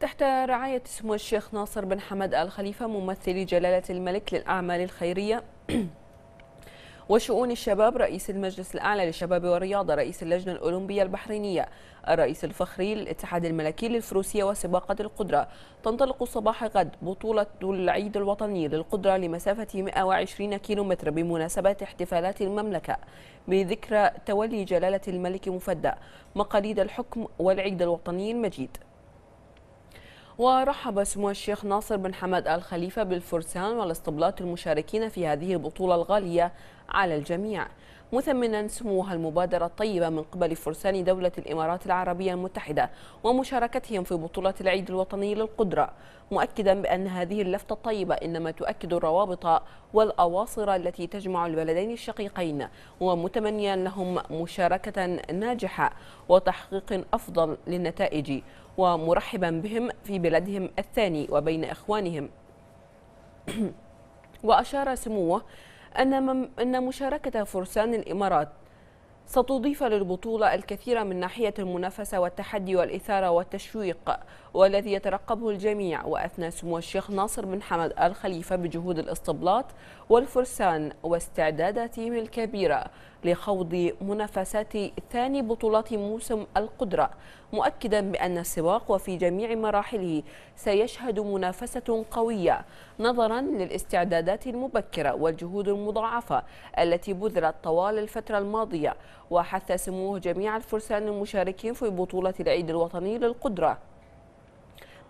تحت رعاية سمو الشيخ ناصر بن حمد آل خليفة ممثل جلالة الملك للأعمال الخيرية وشؤون الشباب رئيس المجلس الأعلى للشباب والرياضة رئيس اللجنة الأولمبية البحرينية الرئيس الفخري للاتحاد الملكي للفروسية وسباقة القدرة تنطلق صباح غد بطولة العيد الوطني للقدرة لمسافة 120 كيلومتر بمناسبة احتفالات المملكة بذكرى تولي جلالة الملك مفدى مقاليد الحكم والعيد الوطني المجيد ورحب سمو الشيخ ناصر بن حمد آل خليفة بالفرسان والاستبلاط المشاركين في هذه البطولة الغالية على الجميع مثمنا سموها المبادرة الطيبة من قبل فرسان دولة الإمارات العربية المتحدة ومشاركتهم في بطولة العيد الوطني للقدرة مؤكدا بأن هذه اللفتة الطيبة إنما تؤكد الروابط والأواصر التي تجمع البلدين الشقيقين ومتمنيا لهم مشاركة ناجحة وتحقيق أفضل للنتائج ومرحبا بهم في بلدهم الثاني وبين إخوانهم وأشار سموه أن مشاركة فرسان الإمارات ستضيف للبطولة الكثير من ناحية المنافسة والتحدي والإثارة والتشويق والذي يترقبه الجميع وأثنى سمو الشيخ ناصر بن حمد آل خليفة بجهود الاستبلاط والفرسان واستعداداتهم الكبيرة لخوض منافسات ثاني بطولات موسم القدرة مؤكدا بأن السباق وفي جميع مراحله سيشهد منافسة قوية نظرا للاستعدادات المبكرة والجهود المضاعفة التي بذلت طوال الفترة الماضية وحث سموه جميع الفرسان المشاركين في بطولة العيد الوطني للقدرة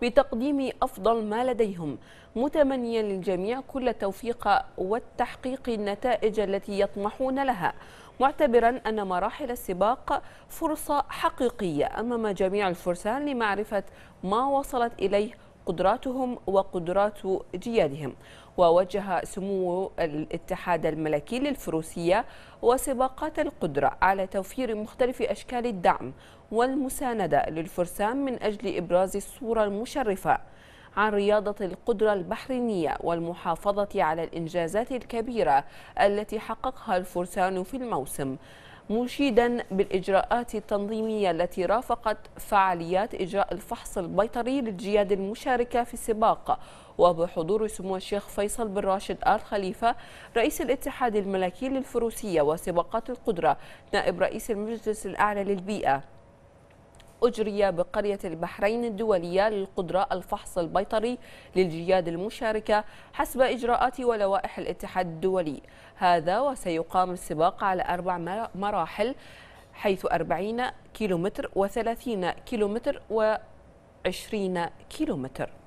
بتقديم أفضل ما لديهم متمنيا للجميع كل التوفيق والتحقيق النتائج التي يطمحون لها معتبرا أن مراحل السباق فرصة حقيقية أمام جميع الفرسان لمعرفة ما وصلت إليه قدراتهم وقدرات جيادهم ووجه سمو الاتحاد الملكي للفروسية وسباقات القدرة على توفير مختلف أشكال الدعم والمساندة للفرسان من أجل إبراز الصورة المشرفة عن رياضة القدرة البحرينية والمحافظة على الإنجازات الكبيرة التي حققها الفرسان في الموسم مشيدا بالإجراءات التنظيمية التي رافقت فعاليات إجراء الفحص البيطري للجياد المشاركة في السباق وبحضور سمو الشيخ فيصل بن راشد آل خليفة رئيس الاتحاد الملكي للفروسية وسباقات القدرة نائب رئيس المجلس الأعلى للبيئة أجري بقرية البحرين الدولية للقدرة الفحص البيطري للجياد المشاركة حسب إجراءات ولوائح الاتحاد الدولي هذا وسيقام السباق على أربع مراحل حيث 40 كيلومتر و30 كيلومتر و20 كيلومتر